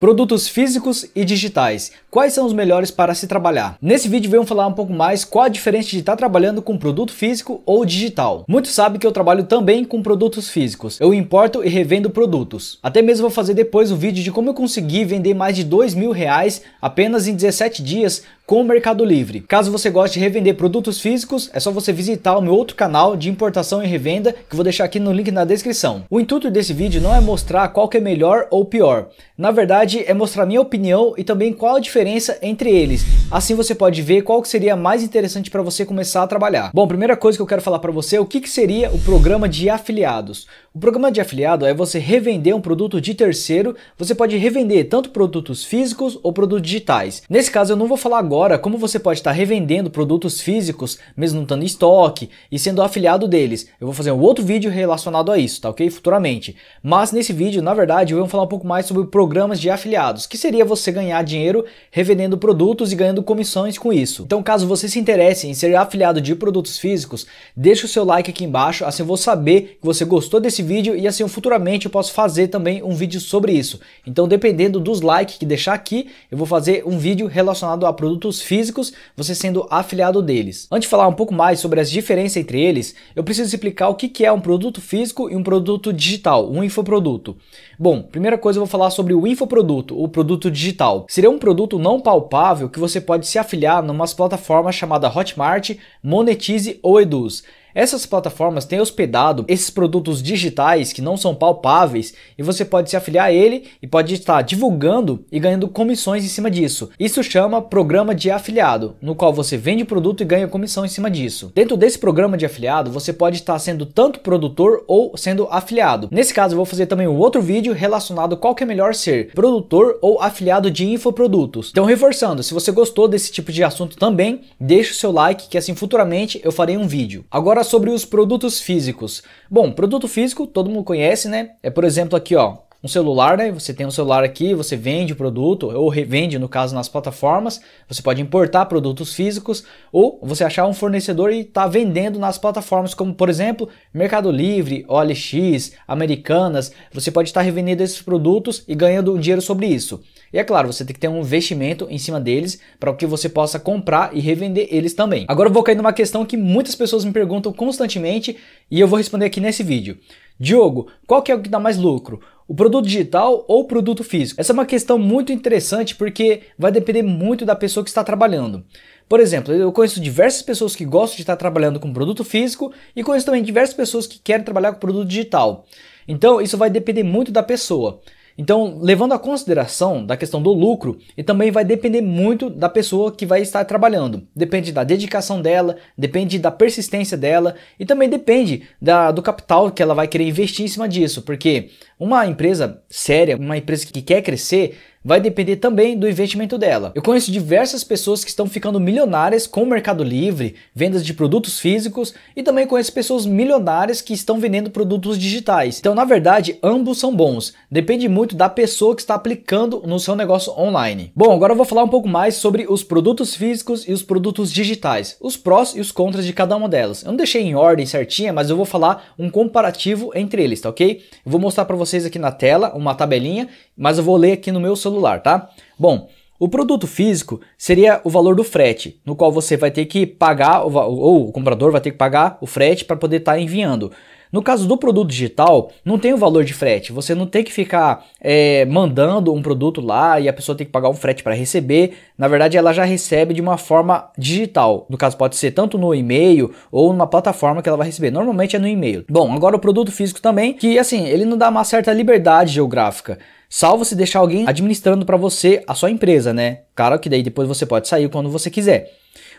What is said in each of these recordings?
Produtos físicos e digitais. Quais são os melhores para se trabalhar? Nesse vídeo vamos falar um pouco mais qual a diferença de estar tá trabalhando com produto físico ou digital. Muitos sabem que eu trabalho também com produtos físicos. Eu importo e revendo produtos. Até mesmo vou fazer depois o um vídeo de como eu consegui vender mais de dois mil reais apenas em 17 dias com o Mercado Livre. Caso você goste de revender produtos físicos, é só você visitar o meu outro canal de importação e revenda, que vou deixar aqui no link na descrição. O intuito desse vídeo não é mostrar qual que é melhor ou pior. Na verdade, é mostrar minha opinião e também qual a diferença entre eles. Assim você pode ver qual que seria mais interessante para você começar a trabalhar. Bom, primeira coisa que eu quero falar para você é o que, que seria o programa de afiliados. O programa de afiliado é você revender um produto de terceiro. Você pode revender tanto produtos físicos ou produtos digitais. Nesse caso, eu não vou falar agora como você pode estar revendendo produtos físicos, mesmo não estando em estoque e sendo afiliado deles. Eu vou fazer um outro vídeo relacionado a isso, tá ok? Futuramente. Mas nesse vídeo, na verdade, vou falar um pouco mais sobre programas de afiliados, que seria você ganhar dinheiro revendendo produtos e ganhando comissões com isso. Então, caso você se interesse em ser afiliado de produtos físicos, deixa o seu like aqui embaixo, assim eu vou saber que você gostou desse esse vídeo e assim futuramente eu posso fazer também um vídeo sobre isso. Então dependendo dos likes que deixar aqui, eu vou fazer um vídeo relacionado a produtos físicos, você sendo afiliado deles. Antes de falar um pouco mais sobre as diferenças entre eles, eu preciso explicar o que é um produto físico e um produto digital, um infoproduto. Bom, primeira coisa eu vou falar sobre o infoproduto, o produto digital. Seria um produto não palpável que você pode se afiliar numa plataformas chamada Hotmart, Monetize ou Eduz. Essas plataformas têm hospedado esses produtos digitais que não são palpáveis e você pode se afiliar a ele e pode estar divulgando e ganhando comissões em cima disso. Isso chama programa de afiliado, no qual você vende produto e ganha comissão em cima disso. Dentro desse programa de afiliado, você pode estar sendo tanto produtor ou sendo afiliado. Nesse caso, eu vou fazer também um outro vídeo relacionado qual que é melhor ser, produtor ou afiliado de infoprodutos. Então, reforçando, se você gostou desse tipo de assunto também, deixa o seu like que assim futuramente eu farei um vídeo. Agora sobre os produtos físicos. Bom, produto físico todo mundo conhece, né? É por exemplo aqui, ó, um celular, né? Você tem um celular aqui, você vende o produto, ou revende, no caso, nas plataformas. Você pode importar produtos físicos, ou você achar um fornecedor e tá vendendo nas plataformas, como por exemplo, Mercado Livre, OLX, Americanas. Você pode estar tá revendendo esses produtos e ganhando dinheiro sobre isso. E é claro, você tem que ter um investimento em cima deles para que você possa comprar e revender eles também. Agora eu vou cair numa questão que muitas pessoas me perguntam constantemente e eu vou responder aqui nesse vídeo. Diogo, qual que é o que dá mais lucro? o produto digital ou o produto físico? Essa é uma questão muito interessante porque vai depender muito da pessoa que está trabalhando. Por exemplo, eu conheço diversas pessoas que gostam de estar trabalhando com produto físico e conheço também diversas pessoas que querem trabalhar com produto digital. Então, isso vai depender muito da pessoa. Então, levando a consideração da questão do lucro, e também vai depender muito da pessoa que vai estar trabalhando. Depende da dedicação dela, depende da persistência dela e também depende da, do capital que ela vai querer investir em cima disso, porque uma empresa séria, uma empresa que quer crescer, vai depender também do investimento dela. Eu conheço diversas pessoas que estão ficando milionárias com o Mercado Livre, vendas de produtos físicos e também conheço pessoas milionárias que estão vendendo produtos digitais. Então, na verdade, ambos são bons. Depende muito da pessoa que está aplicando no seu negócio online. Bom, agora eu vou falar um pouco mais sobre os produtos físicos e os produtos digitais, os prós e os contras de cada uma delas. Eu não deixei em ordem certinha, mas eu vou falar um comparativo entre eles, tá ok? Eu vou mostrar para vocês aqui na tela uma tabelinha mas eu vou ler aqui no meu celular, tá? Bom, o produto físico seria o valor do frete, no qual você vai ter que pagar, ou o comprador vai ter que pagar o frete para poder estar tá enviando. No caso do produto digital, não tem o valor de frete. Você não tem que ficar é, mandando um produto lá e a pessoa tem que pagar um frete para receber. Na verdade, ela já recebe de uma forma digital. No caso, pode ser tanto no e-mail ou numa plataforma que ela vai receber. Normalmente é no e-mail. Bom, agora o produto físico também, que assim, ele não dá uma certa liberdade geográfica. Salvo se deixar alguém administrando para você a sua empresa, né? Claro que daí depois você pode sair quando você quiser.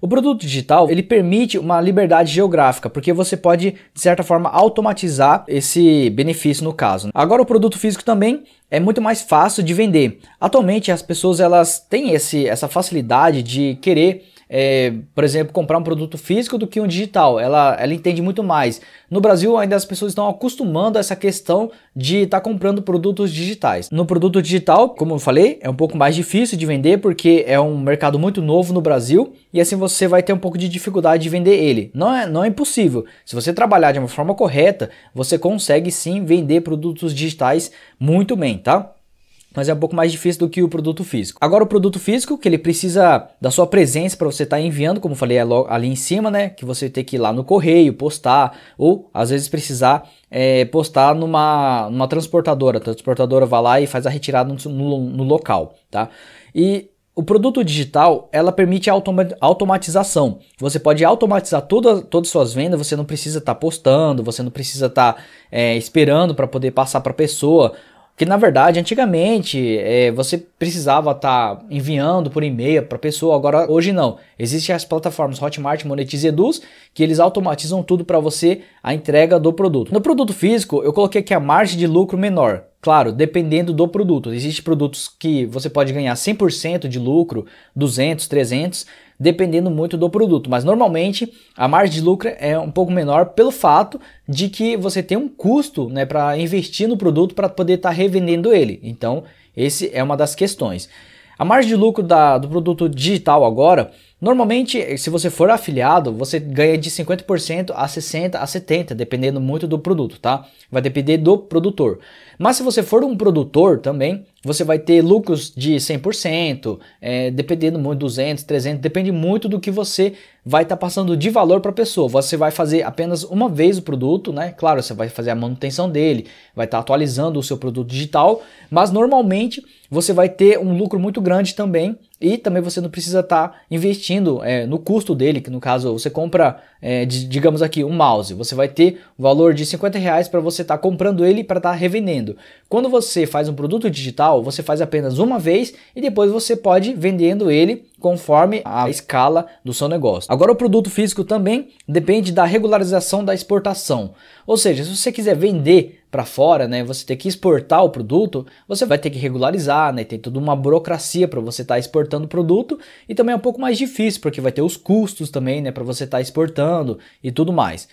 O produto digital, ele permite uma liberdade geográfica, porque você pode, de certa forma, automatizar esse benefício no caso. Agora o produto físico também é muito mais fácil de vender. Atualmente as pessoas elas têm esse, essa facilidade de querer é, por exemplo, comprar um produto físico do que um digital. Ela, ela entende muito mais. No Brasil, ainda as pessoas estão acostumando a essa questão de estar tá comprando produtos digitais. No produto digital, como eu falei, é um pouco mais difícil de vender porque é um mercado muito novo no Brasil e assim você vai ter um pouco de dificuldade de vender ele. Não é, não é impossível. Se você trabalhar de uma forma correta, você consegue sim vender produtos digitais muito bem, tá? mas é um pouco mais difícil do que o produto físico. Agora o produto físico, que ele precisa da sua presença para você estar tá enviando, como falei é ali em cima, né, que você tem que ir lá no correio, postar, ou às vezes precisar é, postar numa, numa transportadora, a transportadora vai lá e faz a retirada no, no, no local, tá? E o produto digital, ela permite a automatização. Você pode automatizar toda, todas as suas vendas, você não precisa estar tá postando, você não precisa estar tá, é, esperando para poder passar para a pessoa que na verdade, antigamente, é, você precisava estar tá enviando por e-mail para a pessoa, agora hoje não. Existem as plataformas Hotmart, Monetize Eduz, que eles automatizam tudo para você a entrega do produto. No produto físico, eu coloquei aqui a margem de lucro menor. Claro, dependendo do produto. Existem produtos que você pode ganhar 100% de lucro, 200, 300, dependendo muito do produto. Mas normalmente a margem de lucro é um pouco menor pelo fato de que você tem um custo né, para investir no produto para poder estar tá revendendo ele. Então, esse é uma das questões. A margem de lucro da, do produto digital agora, normalmente, se você for afiliado, você ganha de 50% a 60% a 70%, dependendo muito do produto, tá? Vai depender do produtor. Mas se você for um produtor também, você vai ter lucros de 100%, é, dependendo muito, 200, 300, depende muito do que você vai estar tá passando de valor para a pessoa. Você vai fazer apenas uma vez o produto, né? Claro, você vai fazer a manutenção dele, vai estar tá atualizando o seu produto digital, mas normalmente você vai ter um lucro muito grande também e também você não precisa estar tá investindo é, no custo dele, que no caso você compra é, de, digamos aqui, um mouse. Você vai ter o valor de 50 reais para você estar tá comprando ele para estar tá revendendo. Quando você faz um produto digital, você faz apenas uma vez e depois você pode vendendo ele conforme a escala do seu negócio. Agora, o produto físico também depende da regularização da exportação. Ou seja, se você quiser vender para fora, né, você ter que exportar o produto, você vai ter que regularizar, né, tem toda uma burocracia para você estar tá exportando o produto e também é um pouco mais difícil porque vai ter os custos também, né, para você estar tá exportando e tudo mais.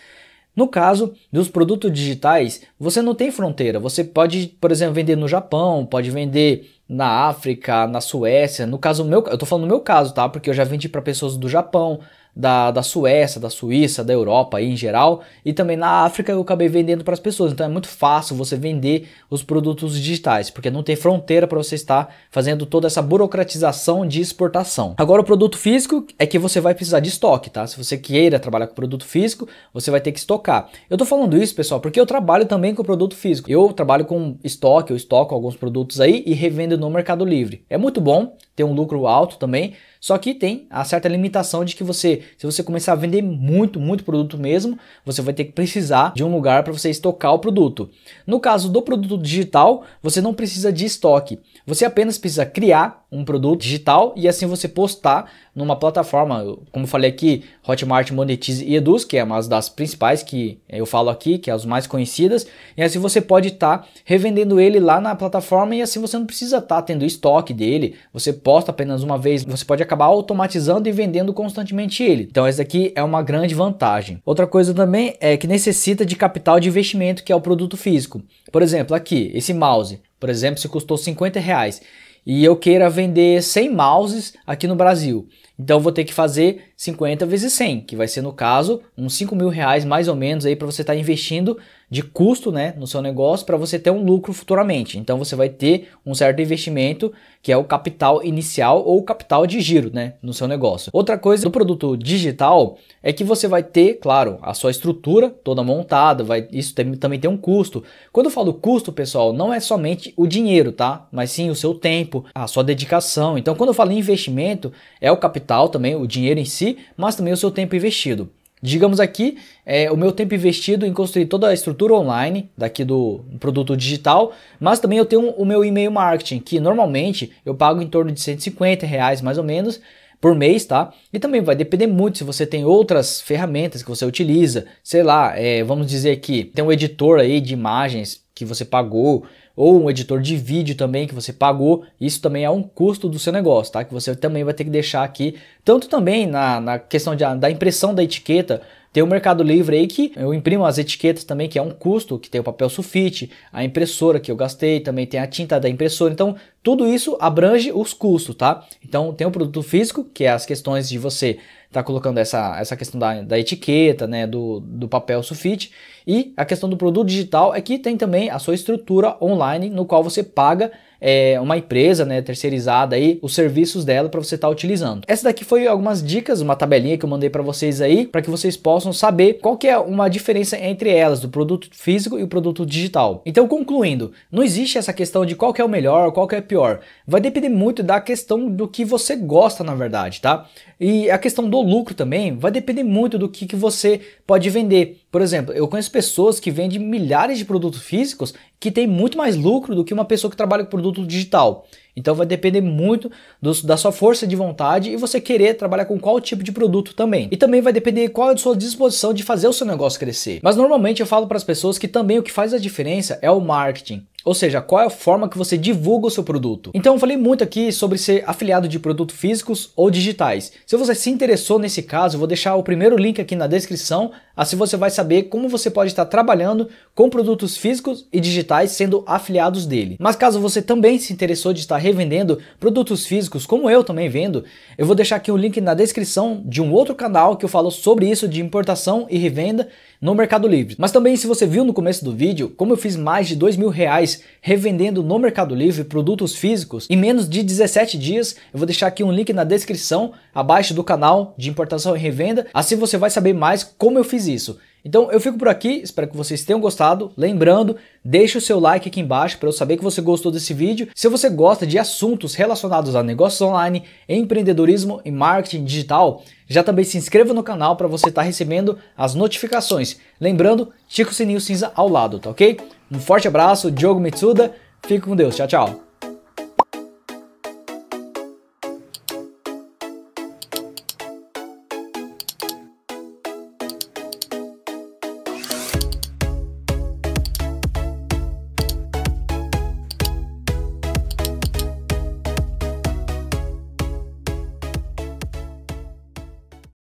No caso dos produtos digitais, você não tem fronteira. Você pode, por exemplo, vender no Japão, pode vender na África, na Suécia. No caso meu, eu tô falando no meu caso, tá? Porque eu já vendi para pessoas do Japão, da, da Suécia, da Suíça, da Europa aí em geral, e também na África eu acabei vendendo para as pessoas. Então é muito fácil você vender os produtos digitais, porque não tem fronteira para você estar fazendo toda essa burocratização de exportação. Agora o produto físico é que você vai precisar de estoque, tá? Se você queira trabalhar com produto físico, você vai ter que estocar. Eu tô falando isso, pessoal, porque eu trabalho também com produto físico. Eu trabalho com estoque, eu estoco alguns produtos aí e revendo no Mercado Livre. É muito bom, tem um lucro alto também, só que tem a certa limitação de que você, se você começar a vender muito, muito produto mesmo, você vai ter que precisar de um lugar para você estocar o produto. No caso do produto digital, você não precisa de estoque. Você apenas precisa criar um produto digital e assim você postar numa plataforma, como falei aqui, Hotmart, Monetize e Eduz, que é uma das principais que eu falo aqui, que é as mais conhecidas, e assim você pode estar tá revendendo ele lá na plataforma e assim você não precisa estar tá tendo estoque dele, você posta apenas uma vez, você pode acabar automatizando e vendendo constantemente ele. Então essa aqui é uma grande vantagem. Outra coisa também é que necessita de capital de investimento, que é o produto físico. Por exemplo, aqui, esse mouse, por exemplo, se custou 50 reais e eu queira vender 100 mouses aqui no Brasil. Então vou ter que fazer 50 vezes 100, que vai ser no caso uns 5 mil reais mais ou menos aí para você estar tá investindo de custo né, no seu negócio para você ter um lucro futuramente. Então você vai ter um certo investimento que é o capital inicial ou capital de giro né, no seu negócio. Outra coisa do produto digital é que você vai ter, claro, a sua estrutura toda montada, vai, isso tem, também tem um custo. Quando eu falo custo, pessoal, não é somente o dinheiro, tá? Mas sim o seu tempo, a sua dedicação. Então, quando eu falo investimento, é o capital também, o dinheiro em si, mas também o seu tempo investido. Digamos aqui, é, o meu tempo investido em construir toda a estrutura online daqui do produto digital, mas também eu tenho o meu e-mail marketing, que normalmente eu pago em torno de 150 reais mais ou menos por mês, tá? E também vai depender muito se você tem outras ferramentas que você utiliza, sei lá, é, vamos dizer que tem um editor aí de imagens que você pagou, ou um editor de vídeo também que você pagou, isso também é um custo do seu negócio, tá? Que você também vai ter que deixar aqui, tanto também na, na questão de, ah, da impressão da etiqueta, tem o Mercado Livre aí que eu imprimo as etiquetas também, que é um custo, que tem o papel sulfite, a impressora que eu gastei, também tem a tinta da impressora. Então, tudo isso abrange os custos, tá? Então, tem o produto físico, que é as questões de você tá colocando essa, essa questão da, da etiqueta, né, do, do papel sulfite. E a questão do produto digital é que tem também a sua estrutura online, no qual você paga é, uma empresa né, terceirizada aí, os serviços dela para você estar tá utilizando. Essa daqui foi algumas dicas, uma tabelinha que eu mandei para vocês aí, para que vocês possam saber qual que é uma diferença entre elas, do produto físico e o produto digital. Então, concluindo, não existe essa questão de qual que é o melhor, qual que é o pior. Vai depender muito da questão do que você gosta, na verdade, tá? E a questão do lucro também vai depender muito do que, que você pode vender. Por exemplo, eu conheço pessoas que vendem milhares de produtos físicos que têm muito mais lucro do que uma pessoa que trabalha com produto digital. Então vai depender muito do, da sua força de vontade e você querer trabalhar com qual tipo de produto também. E também vai depender qual é a sua disposição de fazer o seu negócio crescer. Mas normalmente eu falo para as pessoas que também o que faz a diferença é o marketing. Ou seja, qual é a forma que você divulga o seu produto? Então eu falei muito aqui sobre ser afiliado de produtos físicos ou digitais. Se você se interessou nesse caso, vou deixar o primeiro link aqui na descrição, assim você vai saber como você pode estar trabalhando com produtos físicos e digitais sendo afiliados dele. Mas caso você também se interessou de estar revendendo produtos físicos, como eu também vendo, eu vou deixar aqui o um link na descrição de um outro canal que eu falo sobre isso de importação e revenda no Mercado Livre. Mas também se você viu no começo do vídeo, como eu fiz mais de dois mil reais revendendo no Mercado Livre produtos físicos em menos de 17 dias, eu vou deixar aqui um link na descrição abaixo do canal de importação e revenda, assim você vai saber mais como eu fiz isso. Então eu fico por aqui, espero que vocês tenham gostado. Lembrando, deixa o seu like aqui embaixo para eu saber que você gostou desse vídeo. Se você gosta de assuntos relacionados a negócios online, empreendedorismo e marketing digital, já também se inscreva no canal para você estar tá recebendo as notificações. Lembrando, o Sininho Cinza ao lado, tá ok? Um forte abraço, Diogo Mitsuda, fique com Deus, tchau, tchau.